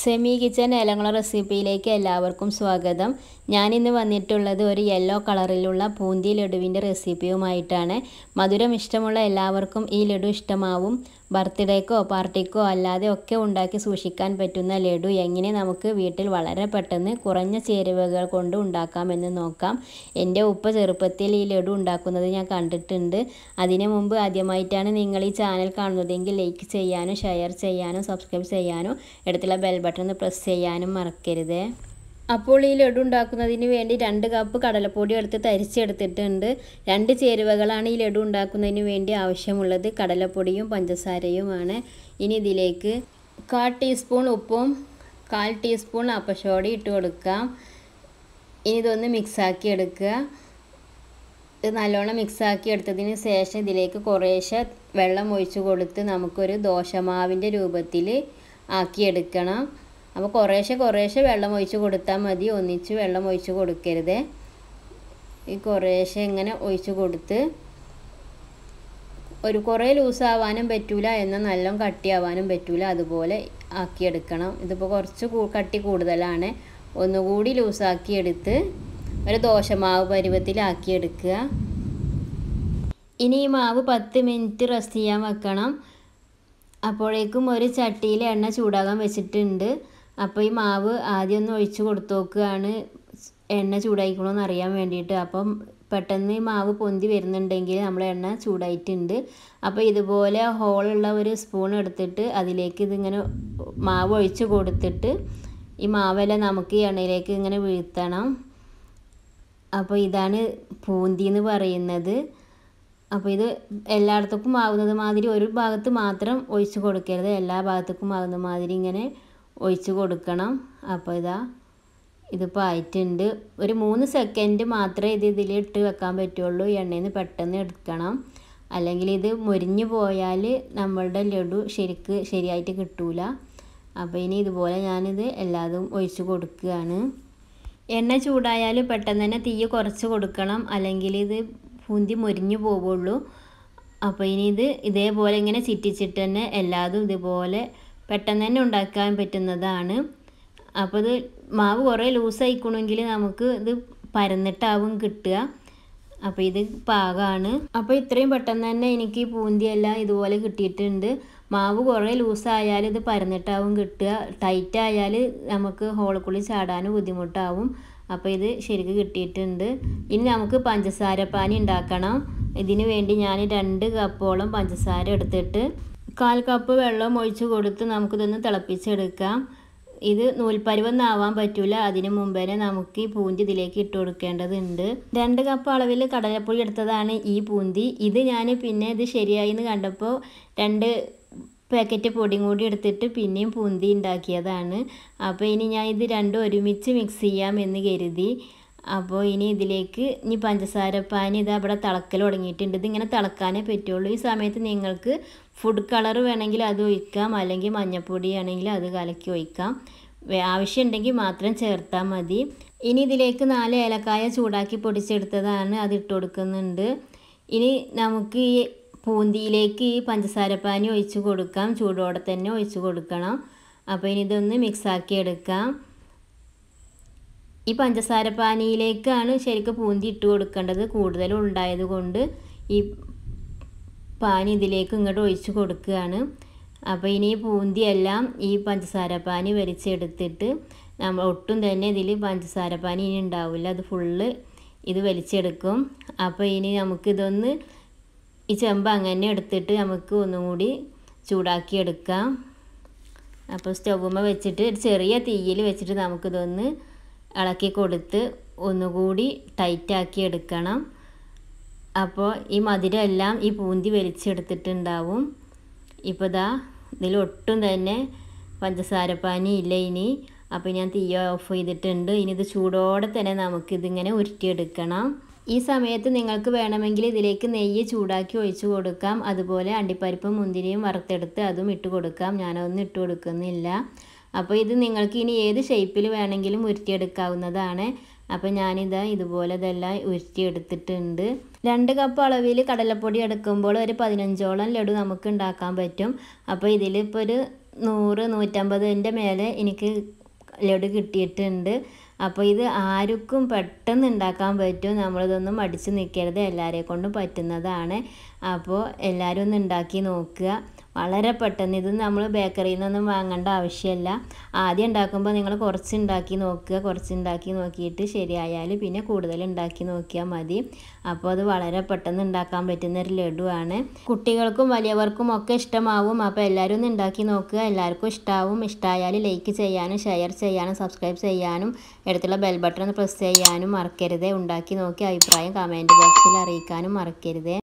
semi kitchen ഏലംകുള റെസിപ്പിയിലേക്ക് എല്ലാവർക്കും സ്വാഗതം ഞാനിന്ന് വന്നിട്ടുള്ളത് ഒരു യെല്ലോ കളറിലുള്ള പൂന്തി ലഡുവിൻ്റെ റെസിപ്പിയുമായിട്ടാണ് മധുരം ഇഷ്ടമുള്ള എല്ലാവർക്കും ഈ ലഡു ഇഷ്ടമാവും ബർത്ത്ഡേക്കോ പാർട്ടിക്കോ അല്ലാതെ ഒക്കെ ഉണ്ടാക്കി സൂക്ഷിക്കാൻ പറ്റുന്ന ലഡു എങ്ങനെ നമുക്ക് വീട്ടിൽ വളരെ പെട്ടെന്ന് കുറഞ്ഞ ചേരുവകൾ കൊണ്ട് ഉണ്ടാക്കാമെന്ന് നോക്കാം എൻ്റെ ഉപ്പ ചെറുപ്പത്തിൽ ഈ ലഡു ഉണ്ടാക്കുന്നത് ഞാൻ കണ്ടിട്ടുണ്ട് അതിനു മുമ്പ് ആദ്യമായിട്ടാണ് നിങ്ങൾ ഈ ചാനൽ കാണുന്നതെങ്കിൽ ലൈക്ക് ചെയ്യാനും ഷെയർ ചെയ്യാനും സബ്സ്ക്രൈബ് ചെയ്യാനും ഇടത്തുള്ള ബെൽ ബട്ടൺ പ്രസ് ചെയ്യാനും മറക്കരുത് അപ്പോൾ ഈ ലഡു ഉണ്ടാക്കുന്നതിന് വേണ്ടി രണ്ട് കപ്പ് കടലപ്പൊടി എടുത്ത് തരിച്ചെടുത്തിട്ടുണ്ട് രണ്ട് ചേരുവകളാണ് ഈ ലഡു ഉണ്ടാക്കുന്നതിന് വേണ്ടി ആവശ്യമുള്ളത് കടലപ്പൊടിയും പഞ്ചസാരയുമാണ് ഇനി ഇതിലേക്ക് കാൽ ടീസ്പൂൺ ഉപ്പും കാൽ ടീസ്പൂൺ അപ്പശോടി ഇട്ട് കൊടുക്കാം ഇനി ഇതൊന്ന് മിക്സാക്കി എടുക്കുക ഇത് നല്ലോണം മിക്സാക്കി എടുത്തതിന് ശേഷം ഇതിലേക്ക് കുറേശ്ശെ വെള്ളം ഒഴിച്ചു കൊടുത്ത് നമുക്കൊരു ദോശമാവിൻ്റെ രൂപത്തിൽ ആക്കിയെടുക്കണം അപ്പോൾ കുറേശ്ശെ കുറേശ്ശെ വെള്ളം ഒഴിച്ച് കൊടുത്താൽ മതി ഒന്നിച്ച് വെള്ളം ഒഴിച്ച് കൊടുക്കരുത് ഈ കുറേശ്ശെ ഇങ്ങനെ ഒഴിച്ച് കൊടുത്ത് ഒരു കുറേ ലൂസാവാനും പറ്റൂല എന്നാൽ നല്ലോണം കട്ടിയാവാനും പറ്റൂല അതുപോലെ ആക്കിയെടുക്കണം ഇതിപ്പോൾ കുറച്ച് കട്ടി കൂടുതലാണ് ഒന്നുകൂടി ലൂസാക്കിയെടുത്ത് എടുത്ത് ഒരു ദോശമാവ് പരുവത്തിലാക്കി എടുക്കുക ഇനി ഈ മാവ് പത്ത് മിനിറ്റ് റെസ്റ്റ് ചെയ്യാൻ വെക്കണം അപ്പോഴേക്കും ഒരു ചട്ടിയിൽ എണ്ണ ചൂടാകാൻ വെച്ചിട്ടുണ്ട് അപ്പോൾ ഈ മാവ് ആദ്യം ഒന്ന് ഒഴിച്ച് കൊടുത്തു നോക്കുകയാണ് എണ്ണ എന്ന് അറിയാൻ വേണ്ടിയിട്ട് അപ്പം പെട്ടെന്ന് മാവ് പൊന്തി വരുന്നുണ്ടെങ്കിൽ നമ്മൾ എണ്ണ ചൂടായിട്ടുണ്ട് അപ്പോൾ ഇതുപോലെ ഹോളുള്ള ഒരു സ്പൂൺ എടുത്തിട്ട് അതിലേക്ക് ഇതിങ്ങനെ മാവ് ഒഴിച്ച് കൊടുത്തിട്ട് ഈ മാവെല്ലാം നമുക്ക് ഈ എണ്ണയിലേക്ക് ഇങ്ങനെ വീഴ്ത്തണം അപ്പോൾ ഇതാണ് പൂന്തി എന്ന് പറയുന്നത് അപ്പോൾ ഇത് എല്ലായിടത്തേക്കും ആവുന്നത് മാതിരി ഒരു ഭാഗത്ത് മാത്രം ഒഴിച്ച് കൊടുക്കരുത് എല്ലാ ഭാഗത്തേക്കും ആവുന്ന മാതിരി ഇങ്ങനെ ഒഴിച്ച് കൊടുക്കണം അപ്പോൾ ഇതാ ഇതിപ്പോൾ ആയിട്ടുണ്ട് ഒരു മൂന്ന് സെക്കൻഡ് മാത്രമേ ഇത് ഇതിൽ ഇട്ട് വെക്കാൻ പറ്റുള്ളൂ എണ്ണയിൽ നിന്ന് പെട്ടെന്ന് എടുക്കണം അല്ലെങ്കിൽ ഇത് മുരിഞ്ഞു പോയാൽ നമ്മളുടെ ലഡു ശരിക്ക് ശരിയായിട്ട് കിട്ടൂല അപ്പോൾ ഇനി ഇതുപോലെ ഞാനിത് എല്ലാതും ഒഴിച്ച് കൊടുക്കുകയാണ് എണ്ണ ചൂടായാൽ പെട്ടെന്ന് തന്നെ തീ കുറച്ച് കൊടുക്കണം അല്ലെങ്കിൽ ഇത് പൂന്തി മുരിഞ്ഞു പോവുള്ളൂ അപ്പോൾ ഇനി ഇത് ഇതേപോലെ ഇങ്ങനെ ചിറ്റിച്ചിട്ട് തന്നെ എല്ലാതും ഇതുപോലെ പെട്ടെന്ന് തന്നെ ഉണ്ടാക്കാൻ പറ്റുന്നതാണ് അപ്പോൾ ഇത് മാവ് കുറേ ലൂസായിക്കണമെങ്കിൽ നമുക്ക് ഇത് പരന്നിട്ടാവും കിട്ടുക അപ്പോൾ ഇത് പാകമാണ് അപ്പോൾ ഇത്രയും പെട്ടെന്ന് തന്നെ എനിക്ക് പൂന്തിയെല്ലാം ഇതുപോലെ കിട്ടിയിട്ടുണ്ട് മാവ് കുറേ ലൂസായാൽ ഇത് പരന്നിട്ടാവും കിട്ടുക ടൈറ്റ് ആയാൽ നമുക്ക് ഹോളക്കുള്ളിൽ ചാടാനും ബുദ്ധിമുട്ടാവും അപ്പോൾ ഇത് ശരിക്കും കിട്ടിയിട്ടുണ്ട് ഇനി നമുക്ക് പഞ്ചസാര പാനി ഉണ്ടാക്കണം ഇതിന് വേണ്ടി ഞാൻ രണ്ട് കപ്പോളം പഞ്ചസാര എടുത്തിട്ട് കാൽ കപ്പ് വെള്ളം ഒഴിച്ച് കൊടുത്ത് നമുക്കിതൊന്ന് തിളപ്പിച്ചെടുക്കാം ഇത് നൂൽപ്പരുവെന്നാവാൻ പറ്റില്ല അതിനു മുമ്പേ നമുക്ക് ഈ പൂന്തി ഇതിലേക്ക് ഇട്ട് കൊടുക്കേണ്ടതുണ്ട് രണ്ട് കപ്പ് അളവിൽ കടലപ്പൊടി എടുത്തതാണ് ഈ പൂന്തി ഇത് ഞാൻ പിന്നെ ഇത് ശരിയായി എന്ന് കണ്ടപ്പോൾ രണ്ട് പാക്കറ്റ് പൊടിയും കൂടി എടുത്തിട്ട് പിന്നെയും പൂന്തി ഉണ്ടാക്കിയതാണ് അപ്പോൾ ഇനി ഞാൻ ഇത് രണ്ടും ഒരുമിച്ച് മിക്സ് ചെയ്യാം എന്ന് കരുതി അപ്പോൾ ഇനി ഇതിലേക്ക് ഇനി പഞ്ചസാര പാനി ഇത് അവിടെ തിളക്കൽ തുടങ്ങിയിട്ടുണ്ട് ഇതിങ്ങനെ തിളക്കാനേ പറ്റുള്ളൂ ഈ സമയത്ത് നിങ്ങൾക്ക് ഫുഡ് കളർ വേണമെങ്കിൽ അത് ഒഴിക്കാം അല്ലെങ്കിൽ മഞ്ഞൾപ്പൊടി ആണെങ്കിൽ അത് കലക്കി ഒഴിക്കാം ആവശ്യമുണ്ടെങ്കിൽ മാത്രം ചേർത്താൽ മതി ഇനി ഇതിലേക്ക് നാല് ഏലക്കായ ചൂടാക്കി പൊടിച്ചെടുത്തതാണ് അത് ഇട്ട് കൊടുക്കുന്നുണ്ട് ഇനി നമുക്ക് ഈ പൂന്തിയിലേക്ക് ഈ പഞ്ചസാര പാനി ഒഴിച്ച് കൊടുക്കാം ചൂടോടെ തന്നെ ഒഴിച്ച് കൊടുക്കണം അപ്പോൾ ഇനി ഇതൊന്ന് മിക്സാക്കി എടുക്കാം ഈ പഞ്ചസാര പാനിയിലേക്കാണ് ശരിക്കും പൂന്തി ഇട്ട് കൊടുക്കേണ്ടത് കൂടുതലും ഉണ്ടായത് കൊണ്ട് ഈ പാനി ഇതിലേക്ക് ഇങ്ങോട്ട് ഒഴിച്ച് കൊടുക്കുകയാണ് അപ്പോൾ ഇനി പൂന്തിയെല്ലാം ഈ പഞ്ചസാര പാനി വലിച്ചെടുത്തിട്ട് നമ്മൾ ഒട്ടും തന്നെ ഇതിൽ പഞ്ചസാര പാനി ഇനി ഉണ്ടാവില്ല അത് ഫുള്ള് ഇത് വലിച്ചെടുക്കും അപ്പോൾ ഇനി നമുക്കിതൊന്ന് ഈ ചെമ്പ് അങ്ങനെ എടുത്തിട്ട് നമുക്ക് ഒന്നും കൂടി ചൂടാക്കി എടുക്കാം അപ്പോൾ സ്റ്റൗമ്മ വെച്ചിട്ട് ചെറിയ തീയിൽ വെച്ചിട്ട് നമുക്കിതൊന്ന് ഇളക്കി കൊടുത്ത് ഒന്നുകൂടി ടൈറ്റാക്കി എടുക്കണം അപ്പോൾ ഈ മധുരം എല്ലാം ഈ പൂന്തി വലിച്ചെടുത്തിട്ടുണ്ടാവും ഇപ്പോൾ ഇതാ ഇതിലൊട്ടും തന്നെ പഞ്ചസാരപ്പാനി ഇല്ല ഇനി അപ്പോൾ ഞാൻ തീയ ഓഫ് ചെയ്തിട്ടുണ്ട് ഇനി ഇത് ചൂടോടെ തന്നെ നമുക്കിതിങ്ങനെ ഉരുട്ടിയെടുക്കണം ഈ സമയത്ത് നിങ്ങൾക്ക് വേണമെങ്കിൽ ഇതിലേക്ക് നെയ്യ് ചൂടാക്കി ഒഴിച്ചു കൊടുക്കാം അതുപോലെ അണ്ടിപ്പരിപ്പും മുന്തിരിയും വറുത്തെടുത്ത് അതും ഇട്ട് കൊടുക്കാം ഞാനതൊന്നും ഇട്ട് കൊടുക്കുന്നില്ല അപ്പോൾ ഇത് നിങ്ങൾക്ക് ഇനി ഏത് ഷേപ്പിൽ വേണമെങ്കിലും ഉരുത്തിയെടുക്കാവുന്നതാണ് അപ്പോൾ ഞാനിതാ ഇതുപോലെ ഇതെല്ലാം ഉരുത്തിയെടുത്തിട്ടുണ്ട് രണ്ട് കപ്പ് അളവിൽ കടലപ്പൊടി എടുക്കുമ്പോൾ ഒരു പതിനഞ്ചോളം ലഡു നമുക്ക് ഉണ്ടാക്കാൻ പറ്റും അപ്പോൾ ഇതിലിപ്പോൾ ഒരു നൂറ് നൂറ്റമ്പതിൻ്റെ മേലെ എനിക്ക് ലഡു കിട്ടിയിട്ടുണ്ട് അപ്പോൾ ഇത് ആർക്കും പെട്ടെന്ന് ഉണ്ടാക്കാൻ പറ്റും നമ്മളിതൊന്നും മടിച്ച് നിൽക്കരുത് എല്ലാവരെ കൊണ്ടും പറ്റുന്നതാണ് അപ്പോൾ എല്ലാവരും ഒന്ന് ഉണ്ടാക്കി നോക്കുക വളരെ പെട്ടെന്ന് ഇത് നമ്മൾ ബേക്കറിയിൽ നിന്നൊന്നും വാങ്ങേണ്ട ആവശ്യമില്ല ആദ്യം ഉണ്ടാക്കുമ്പോൾ നിങ്ങൾ കുറച്ച് ഉണ്ടാക്കി നോക്കുക കുറച്ച് ഉണ്ടാക്കി നോക്കിയിട്ട് ശരിയായാൽ പിന്നെ കൂടുതൽ ഉണ്ടാക്കി നോക്കിയാൽ മതി അപ്പോൾ അത് വളരെ പെട്ടെന്ന് ഉണ്ടാക്കാൻ പറ്റുന്ന ഒരു ലഡുവാണ് കുട്ടികൾക്കും വലിയവർക്കും ഒക്കെ ഇഷ്ടമാവും അപ്പോൾ എല്ലാവരും ഒന്ന് ഉണ്ടാക്കി നോക്കുക എല്ലാവർക്കും ഇഷ്ടമാവും ഇഷ്ടമായാൽ ലൈക്ക് ചെയ്യാനും ഷെയർ ചെയ്യാനും സബ്സ്ക്രൈബ് ചെയ്യാനും എടുത്തുള്ള ബെൽ ബട്ടൺ ഒന്ന് പ്രസ് ചെയ്യാനും മറക്കരുത് ഉണ്ടാക്കി നോക്കി അഭിപ്രായം കമൻറ്റ് ബോക്സിൽ അറിയിക്കാനും മറക്കരുത്